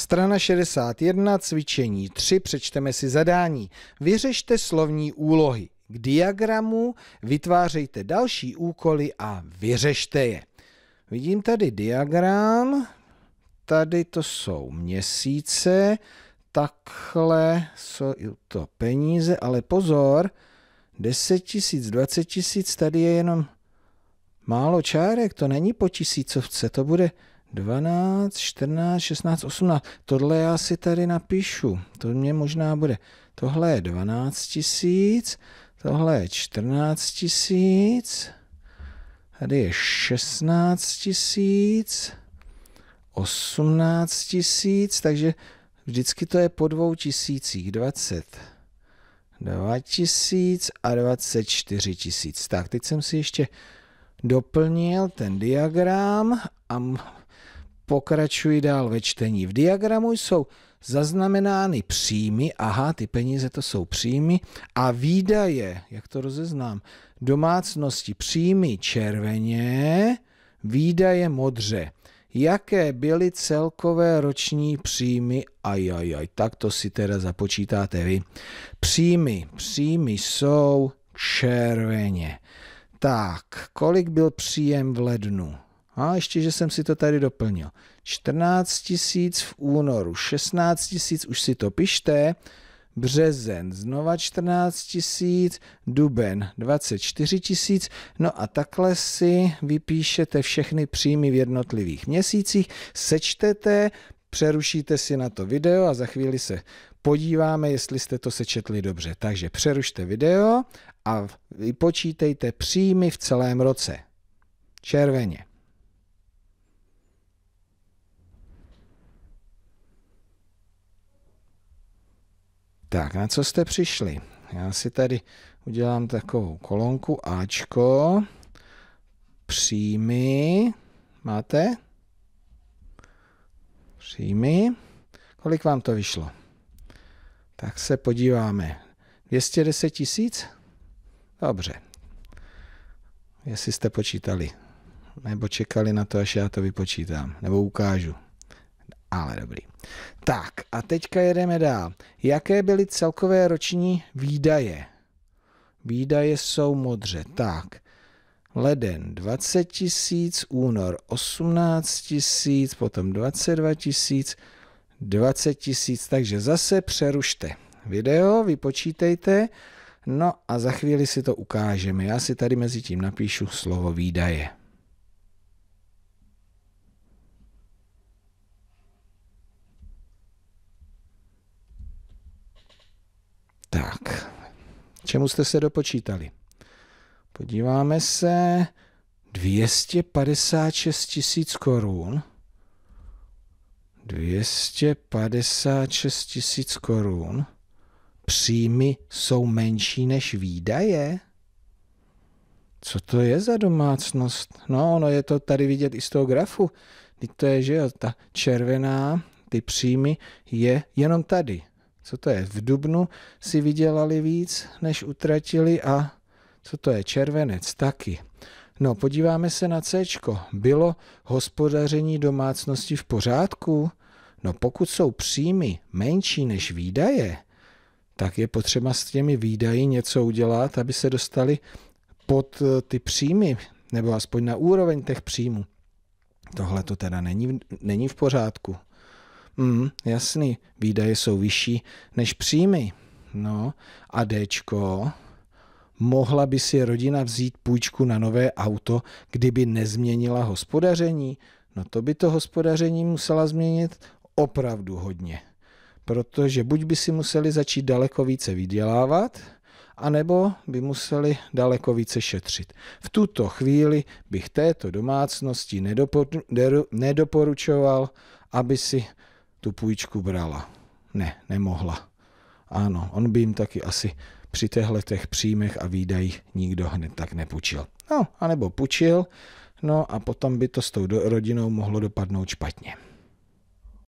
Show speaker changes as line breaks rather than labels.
Strana 61, cvičení 3, přečteme si zadání. Vyřešte slovní úlohy. K diagramu vytvářejte další úkoly a vyřešte je. Vidím tady diagram, tady to jsou měsíce, takhle jsou to peníze, ale pozor, 10 tisíc, 20 tisíc, tady je jenom málo čárek, to není po tisícovce, to bude 12, 14, 16, 18. Tohle já si tady napíšu. To mě možná bude. Tohle je 12 tisíc, tohle je 14 tisíc, tady je 16 tisíc, 18 tisíc, takže vždycky to je po dvou tisících, 20. 2 tisíc a 24 tisíc. Tak, teď jsem si ještě doplnil ten diagram a pokračuji dál ve čtení. V diagramu jsou zaznamenány příjmy, aha, ty peníze to jsou příjmy, a výdaje, jak to rozeznám, domácnosti příjmy červeně, výdaje modře. Jaké byly celkové roční příjmy? Ajajaj, tak to si teda započítáte vy. Příjmy, příjmy jsou červeně. Tak, kolik byl příjem v lednu? A ještě, že jsem si to tady doplnil. 14 tisíc v únoru, 16 tisíc, už si to pište. Březen znova 14 tisíc, duben 24 tisíc. No a takhle si vypíšete všechny příjmy v jednotlivých měsících, sečtete, přerušíte si na to video a za chvíli se podíváme, jestli jste to sečetli dobře. Takže přerušte video a vypočítejte příjmy v celém roce. Červeně. Tak, na co jste přišli? Já si tady udělám takovou kolonku Ačko, příjmy, máte? Příjmy. Kolik vám to vyšlo? Tak se podíváme. 210 tisíc? Dobře. Jestli jste počítali, nebo čekali na to, až já to vypočítám, nebo ukážu. Ale dobrý. Tak a teďka jedeme dál. Jaké byly celkové roční výdaje? Výdaje jsou modře. Tak. Leden 20 tisíc, únor 18 tisíc, potom 22 tisíc, 20 tisíc. Takže zase přerušte video, vypočítejte, no a za chvíli si to ukážeme. Já si tady mezi tím napíšu slovo výdaje. Tak, čemu jste se dopočítali? Podíváme se. 256 tisíc korun. 256 tisíc korun. Příjmy jsou menší než výdaje? Co to je za domácnost? No, no je to tady vidět i z toho grafu. Teď to je, že jo, ta červená, ty příjmy je jenom tady co to je, v dubnu si vydělali víc, než utratili a co to je, červenec taky. No, podíváme se na C. Bylo hospodaření domácnosti v pořádku? No, pokud jsou příjmy menší než výdaje, tak je potřeba s těmi výdaji něco udělat, aby se dostali pod eh, ty příjmy, nebo aspoň na úroveň těch příjmů. Tohle to teda není, není v pořádku. Mm, jasný, výdaje jsou vyšší než příjmy. No a Dčko, mohla by si rodina vzít půjčku na nové auto, kdyby nezměnila hospodaření? No to by to hospodaření musela změnit opravdu hodně. Protože buď by si museli začít daleko více vydělávat, anebo by museli daleko více šetřit. V tuto chvíli bych této domácnosti nedoporučoval, aby si tu půjčku brala. Ne, nemohla. Ano, on by jim taky asi při těch příjmech a výdajích nikdo hned tak nepůjčil. No, anebo půjčil, no a potom by to s tou rodinou mohlo dopadnout špatně.